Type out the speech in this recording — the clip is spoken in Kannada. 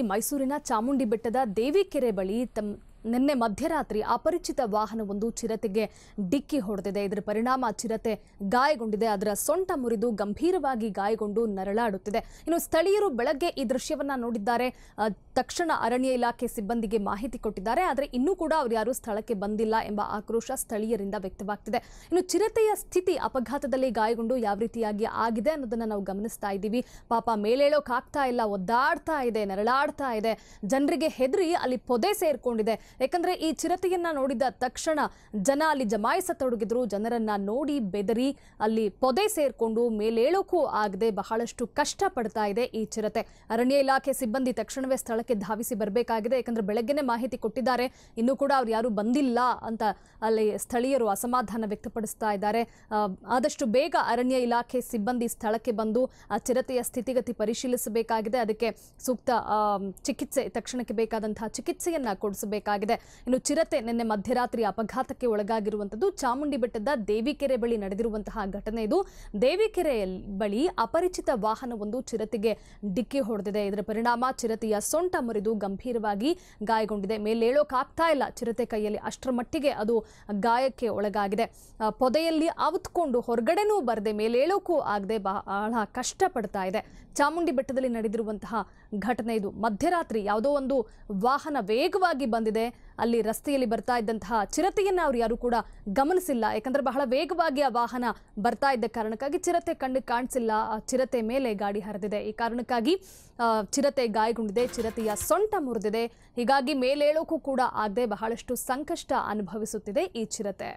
ಈ ಮೈಸೂರಿನ ಚಾಮುಂಡಿ ಬೆಟ್ಟದ ದೇವಿಕೆರೆ ಬಳಿ ತಮ್ಮ ನಿನ್ನೆ ಮಧ್ಯರಾತ್ರಿ ಅಪರಿಚಿತ ವಾಹನವೊಂದು ಚಿರತೆಗೆ ಡಿಕ್ಕಿ ಹೊಡೆದಿದೆ ಇದರ ಪರಿಣಾಮ ಚಿರತೆ ಗಾಯಗೊಂಡಿದೆ ಅದರ ಸೊಂಟ ಮುರಿದು ಗಂಭೀರವಾಗಿ ಗಾಯಗೊಂಡು ನರಳಾಡುತ್ತಿದೆ ಇನ್ನು ಸ್ಥಳೀಯರು ಬೆಳಗ್ಗೆ ಈ ದೃಶ್ಯವನ್ನ ನೋಡಿದ್ದಾರೆ ತಕ್ಷಣ ಅರಣ್ಯ ಇಲಾಖೆ ಸಿಬ್ಬಂದಿಗೆ ಮಾಹಿತಿ ಕೊಟ್ಟಿದ್ದಾರೆ ಆದರೆ ಇನ್ನೂ ಕೂಡ ಅವರು ಯಾರೂ ಸ್ಥಳಕ್ಕೆ ಬಂದಿಲ್ಲ ಎಂಬ ಆಕ್ರೋಶ ಸ್ಥಳೀಯರಿಂದ ವ್ಯಕ್ತವಾಗ್ತಿದೆ ಇನ್ನು ಚಿರತೆಯ ಸ್ಥಿತಿ ಅಪಘಾತದಲ್ಲಿ ಗಾಯಗೊಂಡು ಯಾವ ರೀತಿಯಾಗಿ ಆಗಿದೆ ಅನ್ನೋದನ್ನ ನಾವು ಗಮನಿಸ್ತಾ ಇದ್ದೀವಿ ಪಾಪ ಮೇಲೇಳೋಕಾಗ್ತಾ ಇಲ್ಲ ಒದ್ದಾಡ್ತಾ ಇದೆ ನರಳಾಡ್ತಾ ಇದೆ ಜನರಿಗೆ ಹೆದರಿ ಅಲ್ಲಿ ಪೊದೆ ಸೇರ್ಕೊಂಡಿದೆ ಯಾಕಂದ್ರೆ ಈ ಚಿರತೆಯನ್ನ ನೋಡಿದ ತಕ್ಷಣ ಜನ ಅಲ್ಲಿ ಜಮಾಯಿಸತೊಡಗಿದ್ರು ಜನರನ್ನ ನೋಡಿ ಬೆದರಿ ಅಲ್ಲಿ ಪೊದೆ ಸೇರ್ಕೊಂಡು ಮೇಲೇಳೋಕ್ಕೂ ಆಗದೆ ಬಹಳಷ್ಟು ಕಷ್ಟ ಪಡ್ತಾ ಇದೆ ಈ ಚಿರತೆ ಅರಣ್ಯ ಇಲಾಖೆ ಸಿಬ್ಬಂದಿ ತಕ್ಷಣವೇ ಸ್ಥಳಕ್ಕೆ ಧಾವಿಸಿ ಬರಬೇಕಾಗಿದೆ ಯಾಕಂದ್ರೆ ಬೆಳಗ್ಗೆನೆ ಮಾಹಿತಿ ಕೊಟ್ಟಿದ್ದಾರೆ ಇನ್ನು ಕೂಡ ಅವ್ರು ಯಾರು ಬಂದಿಲ್ಲ ಅಂತ ಅಲ್ಲಿ ಸ್ಥಳೀಯರು ಅಸಮಾಧಾನ ವ್ಯಕ್ತಪಡಿಸ್ತಾ ಇದ್ದಾರೆ ಆದಷ್ಟು ಬೇಗ ಅರಣ್ಯ ಇಲಾಖೆ ಸಿಬ್ಬಂದಿ ಸ್ಥಳಕ್ಕೆ ಬಂದು ಆ ಚಿರತೆಯ ಸ್ಥಿತಿಗತಿ ಪರಿಶೀಲಿಸಬೇಕಾಗಿದೆ ಅದಕ್ಕೆ ಸೂಕ್ತ ಚಿಕಿತ್ಸೆ ತಕ್ಷಣಕ್ಕೆ ಬೇಕಾದಂತಹ ಚಿಕಿತ್ಸೆಯನ್ನ ಕೊಡಿಸಬೇಕಾಗಿದೆ ಇನ್ನು ಚಿರತೆ ನಿನ್ನೆ ಮಧ್ಯರಾತ್ರಿ ಅಪಘಾತಕ್ಕೆ ಒಳಗಾಗಿರುವಂತದ್ದು ಚಾಮುಂಡಿ ಬೆಟ್ಟದ ದೇವಿಕೆರೆ ಬಳಿ ನಡೆದಿರುವಂತಹ ಘಟನೆ ಇದು ದೇವಿಕೆರೆ ಬಳಿ ಅಪರಿಚಿತ ವಾಹನವೊಂದು ಚಿರತೆಗೆ ಡಿಕ್ಕಿ ಹೊಡೆದಿದೆ ಇದರ ಪರಿಣಾಮ ಚಿರತೆಯ ಸೊಂಟ ಮುರಿದು ಗಂಭೀರವಾಗಿ ಗಾಯಗೊಂಡಿದೆ ಮೇಲೇಳೋಕಾಗ್ತಾ ಇಲ್ಲ ಚಿರತೆ ಕೈಯಲ್ಲಿ ಅಷ್ಟರ ಮಟ್ಟಿಗೆ ಅದು ಗಾಯಕ್ಕೆ ಒಳಗಾಗಿದೆ ಪೊದೆಯಲ್ಲಿ ಆವತ್ಕೊಂಡು ಹೊರಗಡೆನೂ ಬರದೆ ಮೇಲೇಳೋಕ್ಕೂ ಆಗದೆ ಬಹಳ ಪಡ್ತಾ ಇದೆ ಚಾಮುಂಡಿ ಬೆಟ್ಟದಲ್ಲಿ ನಡೆದಿರುವಂತಹ ಘಟನೆ ಇದು ಮಧ್ಯರಾತ್ರಿ ಯಾವುದೋ ಒಂದು ವಾಹನ ವೇಗವಾಗಿ ಬಂದಿದೆ ಅಲ್ಲಿ ರಸ್ತೆಯಲ್ಲಿ ಬರ್ತಾ ಇದ್ದಂತಹ ಚಿರತೆಯನ್ನು ಅವ್ರು ಯಾರು ಕೂಡ ಗಮನಿಸಿಲ್ಲ ಯಾಕಂದ್ರೆ ಬಹಳ ವೇಗವಾಗಿ ಆ ವಾಹನ ಬರ್ತಾ ಇದ್ದ ಕಾರಣಕ್ಕಾಗಿ ಚಿರತೆ ಕಣ್ಣು ಕಾಣಿಸಿಲ್ಲ ಆ ಚಿರತೆ ಮೇಲೆ ಗಾಡಿ ಹರಿದಿದೆ ಈ ಕಾರಣಕ್ಕಾಗಿ ಚಿರತೆ ಗಾಯಗೊಂಡಿದೆ ಚಿರತೆಯ ಸೊಂಟ ಮುರಿದಿದೆ ಹೀಗಾಗಿ ಮೇಲೇಳೋಕ್ಕೂ ಕೂಡ ಆಗದೆ ಬಹಳಷ್ಟು ಸಂಕಷ್ಟ ಅನುಭವಿಸುತ್ತಿದೆ ಈ ಚಿರತೆ